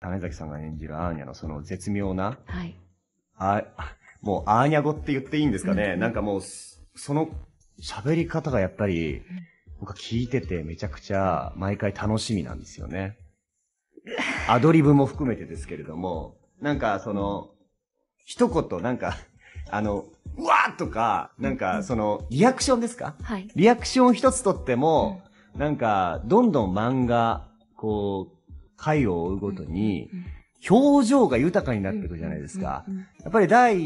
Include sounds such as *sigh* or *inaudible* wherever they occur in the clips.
種崎さんが演じるアーニャのその絶妙な、はい。あ、もうアーニャ語って言っていいんですかね、うん、なんかもう、その喋り方がやっぱり、僕は聞いててめちゃくちゃ毎回楽しみなんですよね。アドリブも含めてですけれども、なんかその、一言なんか、あの、うわーとか、なんかその、リアクションですかはい。リアクション一つとっても、なんか、どんどん漫画、こう、回を追うごとに、表情が豊かになっていくじゃないですか。やっぱり第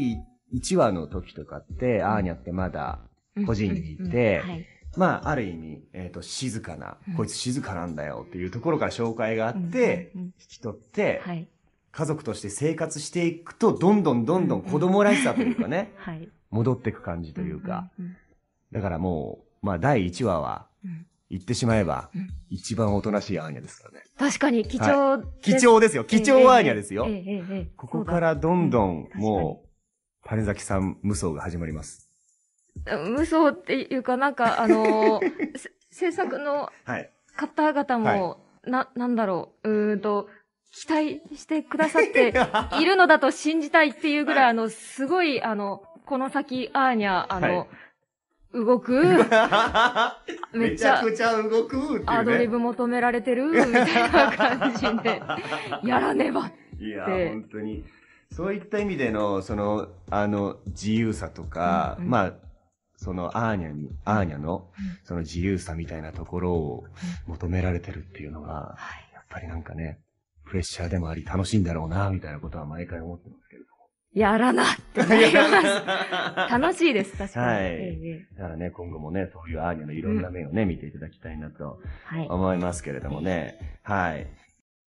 1話の時とかって、アーニャってまだ個人にいて、まあ、ある意味、えっ、ー、と、静かな、こいつ静かなんだよっていうところから紹介があって、引き取って、はい、家族として生活していくと、どんどんどんどん子供らしさというかね、*laughs* はい、戻っていく感じというか、だからもう、まあ、第1話は、言ってしまえば、一番おとなしいアーニャですからね。確かに貴重、はい、貴重ですよ。貴重ワーニャですよ。えーえー、ここからどんどん、もう、ザ崎さん無双が始まります。無双っていうか、なんか、あのー、*laughs* 制作の方々も、はい、な、なんだろう、うーんと、期待してくださって *laughs* いるのだと信じたいっていうぐらい、あの、すごい、あの、この先、アーニャ、あの、はい動く *laughs* めちゃくちゃ動くっていう、ね、アドリブ求められてる *laughs* みたいな感じで、やらねばって。いや、本当に。そういった意味での、その、あの、自由さとか、うんうん、まあ、その、アーニャに、アーニャの、その自由さみたいなところを求められてるっていうのが、やっぱりなんかね、プレッシャーでもあり楽しいんだろうな、みたいなことは毎回思ってます。やらなってなります。楽しいです、確かに。はい。だからね、今後もね、そういうアーニャのいろんな面をね、うん、見ていただきたいなと思いますけれどもね。はい。